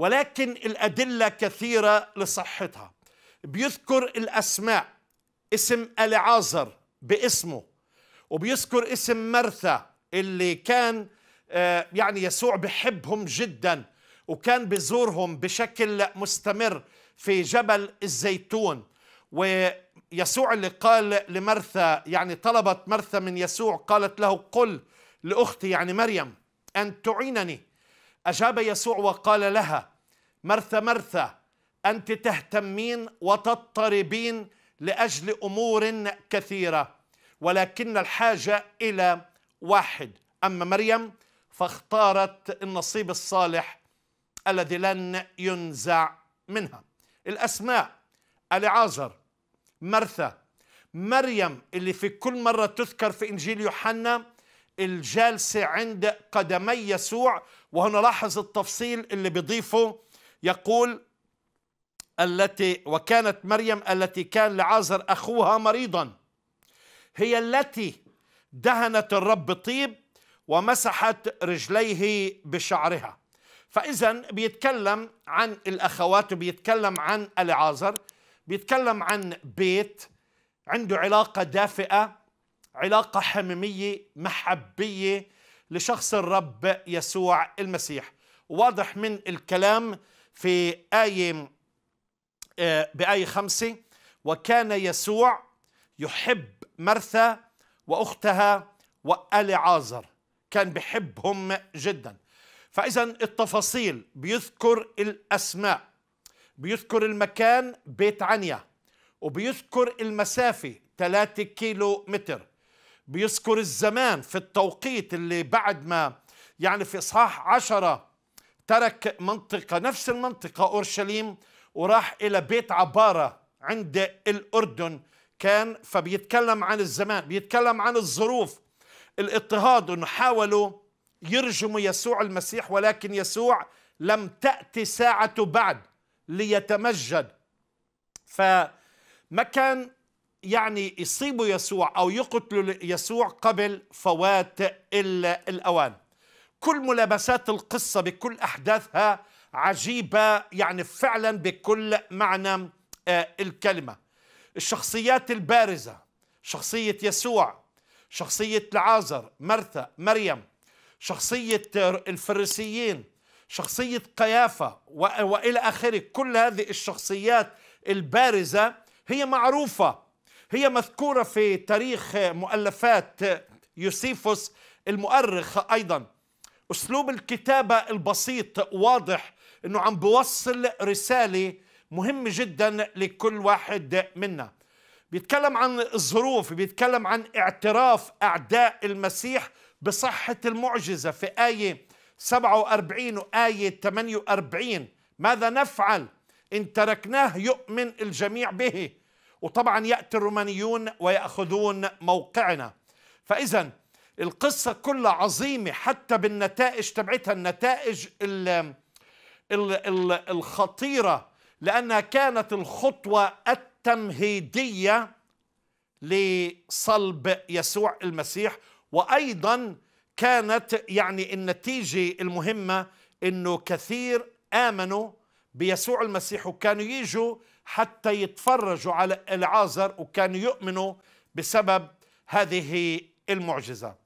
ولكن الأدلة كثيرة لصحتها بيذكر الأسماء اسم ألعازر باسمه وبيذكر اسم مرثى اللي كان آه، يعني يسوع بحبهم جدا وكان بزورهم بشكل مستمر في جبل الزيتون ويسوع اللي قال لمرثى يعني طلبت مرثى من يسوع قالت له قل لأختي يعني مريم أن تعينني أجاب يسوع وقال لها مرثا مرثا أنت تهتمين وتضطربين لأجل أمور كثيرة ولكن الحاجة إلى واحد أما مريم فاختارت النصيب الصالح الذي لن ينزع منها الأسماء العازر مرثا مريم اللي في كل مرة تذكر في إنجيل يوحنا الجالسة عند قدمي يسوع وهنا لاحظ التفصيل اللي بيضيفه يقول التي وكانت مريم التي كان لعازر اخوها مريضا هي التي دهنت الرب طيب ومسحت رجليه بشعرها فاذا بيتكلم عن الاخوات وبيتكلم عن العازر بيتكلم عن بيت عنده علاقه دافئه علاقه حميميه محبيه لشخص الرب يسوع المسيح واضح من الكلام في آية آه، بآية خمسة وكان يسوع يحب مرثا وأختها وآلعازر كان بحبهم جدا فإذا التفاصيل بيذكر الأسماء بيذكر المكان بيت عنيا وبيذكر المسافة 3 كيلو متر بيذكر الزمان في التوقيت اللي بعد ما يعني في إصحاح عشرة ترك منطقة نفس المنطقة أورشليم وراح إلى بيت عبارة عند الأردن كان فبيتكلم عن الزمان بيتكلم عن الظروف الاضطهاد انه حاولوا يرجموا يسوع المسيح ولكن يسوع لم تأتي ساعته بعد ليتمجد فما كان يعني يصيبوا يسوع أو يقتلوا يسوع قبل فوات الأوان كل ملابسات القصة بكل أحداثها عجيبة يعني فعلا بكل معنى آه، الكلمة الشخصيات البارزة شخصية يسوع شخصية لعازر مرثا مريم شخصية الفريسيين شخصية قيافة وإلى آخره كل هذه الشخصيات البارزة هي معروفة هي مذكورة في تاريخ مؤلفات يوسيفوس المؤرخ أيضا أسلوب الكتابة البسيط واضح أنه عم بوصل رسالة مهمة جدا لكل واحد منا بيتكلم عن الظروف بيتكلم عن اعتراف أعداء المسيح بصحة المعجزة في آية 47 وآية 48 ماذا نفعل إن تركناه يؤمن الجميع به وطبعا يأتي الرومانيون ويأخذون موقعنا فإذا القصة كلها عظيمة حتى بالنتائج تبعتها النتائج ال ال ال الخطيرة لأنها كانت الخطوة التمهيدية لصلب يسوع المسيح وأيضا كانت يعني النتيجة المهمة أنه كثير آمنوا بيسوع المسيح وكانوا يجوا حتى يتفرجوا على العازر وكانوا يؤمنوا بسبب هذه المعجزه